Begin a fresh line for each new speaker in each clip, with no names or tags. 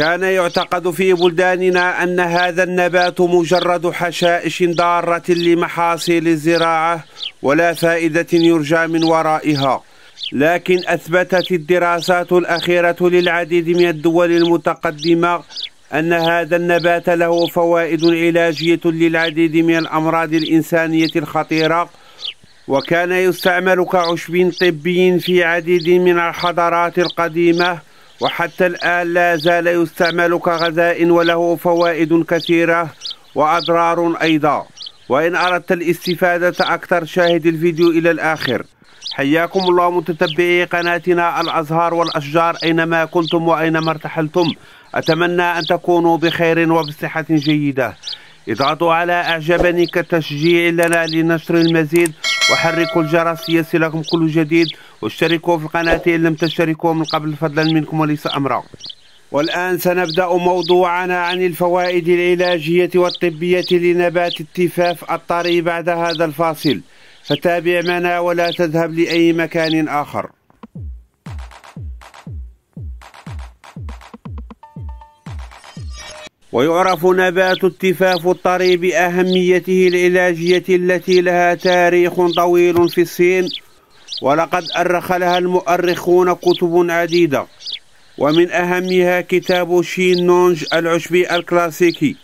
كان يعتقد في بلداننا أن هذا النبات مجرد حشائش ضارة لمحاصيل الزراعة ولا فائدة يرجى من ورائها لكن أثبتت الدراسات الأخيرة للعديد من الدول المتقدمة أن هذا النبات له فوائد علاجية للعديد من الأمراض الإنسانية الخطيرة وكان يستعمل كعشب طبي في عديد من الحضارات القديمة وحتى الآن لا زال يستعمل كغذاء وله فوائد كثيرة وأضرار أيضا وإن أردت الاستفادة أكثر شاهد الفيديو إلى الآخر حياكم الله متتبعي قناتنا الأزهار والأشجار أينما كنتم وأينما ارتحلتم أتمنى أن تكونوا بخير وبصحة جيدة اضغطوا على أعجبني كتشجيع لنا لنشر المزيد وحركوا الجرس ليصلكم كل جديد واشتركوا في قناتي إن لم تشتركوا من قبل فضلا منكم وليس أمرا والآن سنبدأ موضوعنا عن الفوائد العلاجية والطبية لنبات التفاف الطري بعد هذا الفاصل فتابع معنا ولا تذهب لأي مكان آخر ويعرف نبات التفاف الطري بأهميته العلاجية التي لها تاريخ طويل في الصين ولقد أرخ لها المؤرخون كتب عديدة ومن أهمها كتاب شين نونج العشبي الكلاسيكي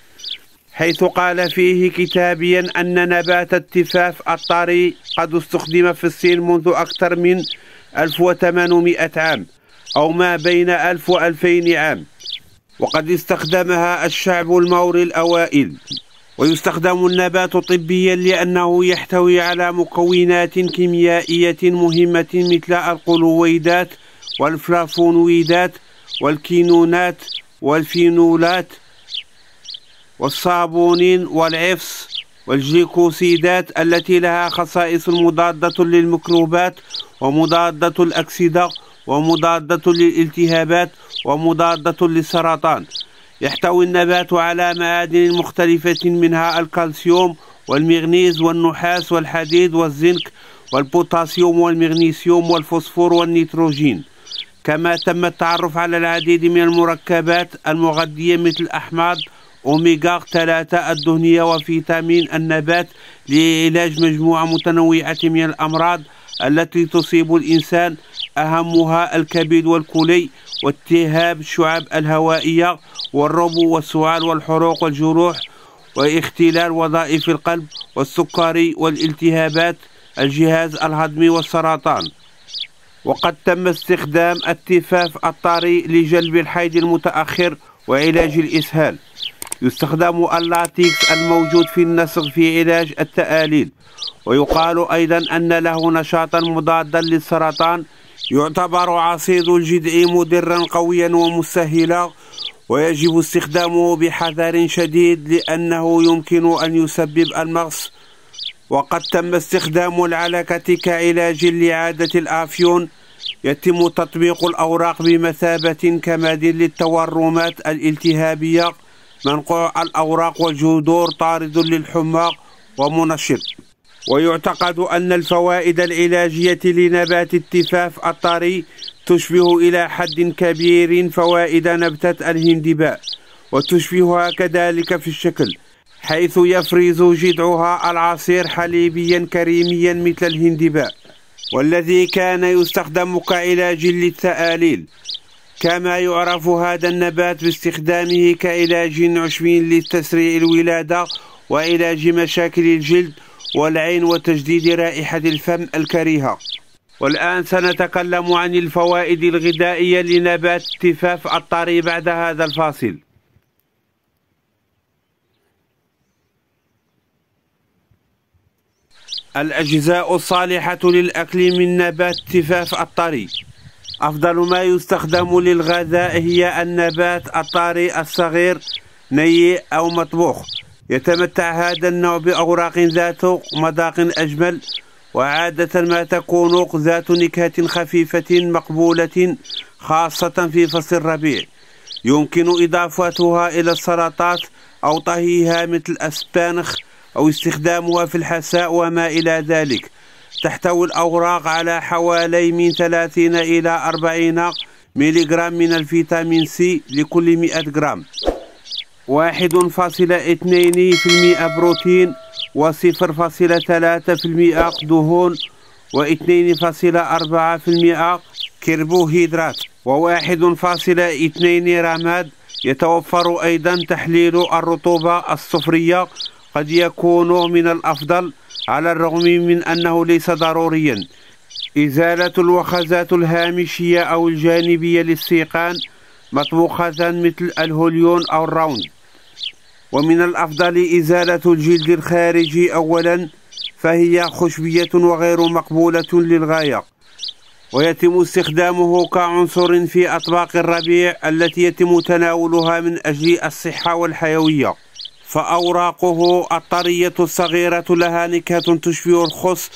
حيث قال فيه كتابيا أن نبات التفاف الطري قد استخدم في الصين منذ أكثر من 1800 عام أو ما بين 1000 و 2000 عام وقد استخدمها الشعب الموري الأوائل ويستخدم النبات طبيا لأنه يحتوي على مكونات كيميائية مهمة مثل القلويدات والفلافونويدات والكينونات والفينولات والصابونين والعفص والجليكوسيدات التي لها خصائص مضادة للميكروبات ومضادة الأكسدة ومضادة للالتهابات ومضادة للسرطان يحتوي النبات على معادن مختلفة منها الكالسيوم والمغنيز والنحاس والحديد والزنك والبوتاسيوم والمغنيسيوم والفوسفور والنيتروجين كما تم التعرف على العديد من المركبات المغذية مثل الأحماض أوميغا 3 الدهنية وفيتامين النبات لعلاج مجموعة متنوعة من الأمراض التي تصيب الإنسان أهمها الكبد والكلي والتهاب الشعاب الهوائية والربو والسعال والحروق والجروح واختلال وظائف القلب والسكري والالتهابات الجهاز الهضمي والسرطان وقد تم استخدام التفاف الطري لجلب الحيض المتأخر وعلاج الإسهال يستخدم اللاتيكس الموجود في النسغ في علاج التآليل ويقال أيضا أن له نشاطا مضادا للسرطان يعتبر عصيد الجذع مدرا قويا ومسهلا ويجب استخدامه بحذر شديد لأنه يمكن أن يسبب المغص وقد تم استخدام العلكة كعلاج لعادة الآفيون يتم تطبيق الأوراق بمثابة كماد للتورمات الالتهابية منقوع الأوراق والجذور طارد للحمى ومنشط ويعتقد أن الفوائد العلاجية لنبات التفاف الطري تشبه إلى حد كبير فوائد نبتة الهندباء وتشبهها كذلك في الشكل حيث يفرز جذعها العصير حليبيا كريميا مثل الهندباء والذي كان يستخدم كعلاج للثآليل كما يعرف هذا النبات باستخدامه كعلاج عشبي لتسريع الولادة وعلاج مشاكل الجلد والعين وتجديد رائحة الفم الكريهة والآن سنتكلم عن الفوائد الغذائية لنبات تفاف الطري بعد هذا الفاصل الأجزاء الصالحة للأكل من نبات تفاف الطري أفضل ما يستخدم للغذاء هي النبات الطري الصغير نيء أو مطبوخ يتمتع هذا النوع بأوراق ذات مذاق أجمل وعادة ما تكون ذات نكهة خفيفة مقبولة خاصة في فصل الربيع يمكن إضافتها إلى السلطات أو طهيها مثل أسبانخ أو استخدامها في الحساء وما إلى ذلك تحتوي الأوراق على حوالي من 30 إلى 40 ميلي جرام من الفيتامين سي لكل 100 جرام واحد فاصلة اثنين في المئة بروتين وصفر فاصلة ثلاثة في المئة دهون واثنين فاصلة أربعة في المئة كربوهيدرات وواحد فاصلة اثنين رماد يتوفر أيضا تحليل الرطوبة الصفرية قد يكون من الأفضل على الرغم من أنه ليس ضروريا إزالة الوخزات الهامشية أو الجانبية للسيقان مطبوخة مثل الهوليون أو الراوند ومن الأفضل إزالة الجلد الخارجي أولا فهي خشبية وغير مقبولة للغاية ويتم استخدامه كعنصر في أطباق الربيع التي يتم تناولها من أجل الصحة والحيوية فأوراقه الطرية الصغيرة لها نكهة تشبه الخص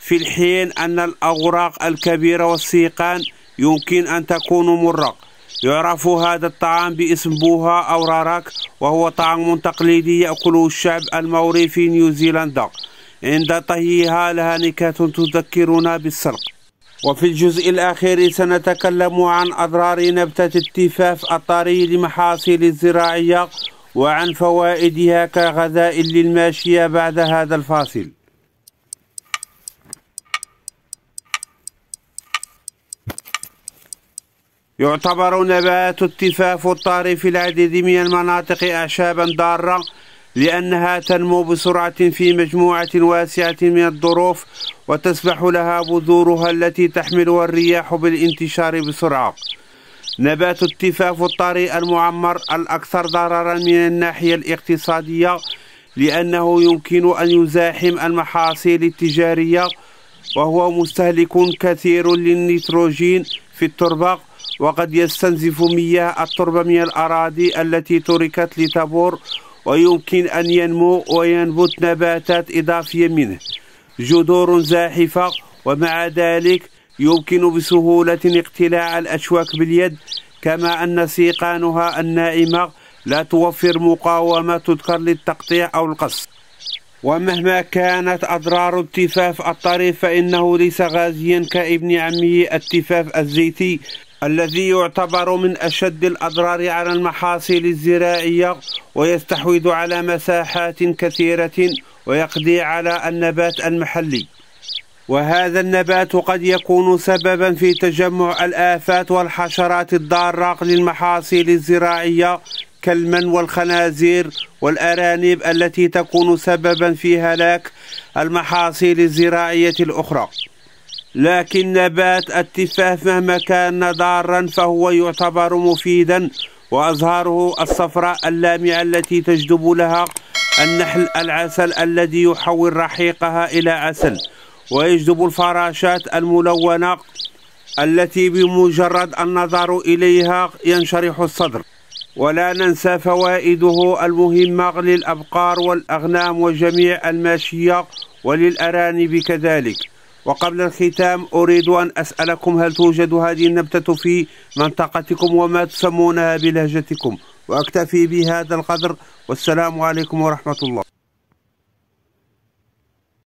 في الحين أن الأوراق الكبيرة والسيقان يمكن أن تكون مرق يعرف هذا الطعام باسم بوها أو راراك وهو طعام تقليدي يأكله الشعب الموري في نيوزيلندا عند طهيها لها نكات تذكرنا بالسلق وفي الجزء الأخير سنتكلم عن أضرار نبتة التفاف الطري لمحاصيل الزراعية وعن فوائدها كغذاء للماشية بعد هذا الفاصل يعتبر نبات التفاف الطاري في العديد من المناطق أعشابا ضارة لأنها تنمو بسرعة في مجموعة واسعة من الظروف وتسبح لها بذورها التي تحملها الرياح بالانتشار بسرعة نبات التفاف الطاري المعمر الأكثر ضررا من الناحية الاقتصادية لأنه يمكن أن يزاحم المحاصيل التجارية وهو مستهلك كثير للنيتروجين في التربه وقد يستنزف مياه التربة من الأراضي التي تركت لتبور ويمكن أن ينمو وينبت نباتات إضافية منه جذور زاحفة ومع ذلك يمكن بسهولة اقتلاع الأشواك باليد كما أن سيقانها الناعمة لا توفر مقاومة تذكر للتقطيع أو القص ومهما كانت أضرار التفاف الطريف فإنه ليس غازيا كابن عمه التفاف الزيتي الذي يعتبر من أشد الأضرار على المحاصيل الزراعية ويستحوذ على مساحات كثيرة ويقضي على النبات المحلي وهذا النبات قد يكون سببا في تجمع الآفات والحشرات الضارة للمحاصيل الزراعية كالمن والخنازير والأرانب التي تكون سببا في هلاك المحاصيل الزراعية الأخرى لكن نبات التفاح مهما كان ضارا فهو يعتبر مفيدا وأظهره الصفراء اللامعة التي تجذب لها النحل العسل الذي يحول رحيقها إلى عسل ويجذب الفراشات الملونة التي بمجرد النظر إليها ينشرح الصدر ولا ننسى فوائده المهمة للأبقار والأغنام وجميع الماشية وللأرانب كذلك وقبل الختام أريد أن أسألكم هل توجد هذه النبتة في منطقتكم وما تسمونها بلهجتكم وأكتفي بهذا القدر والسلام عليكم ورحمة الله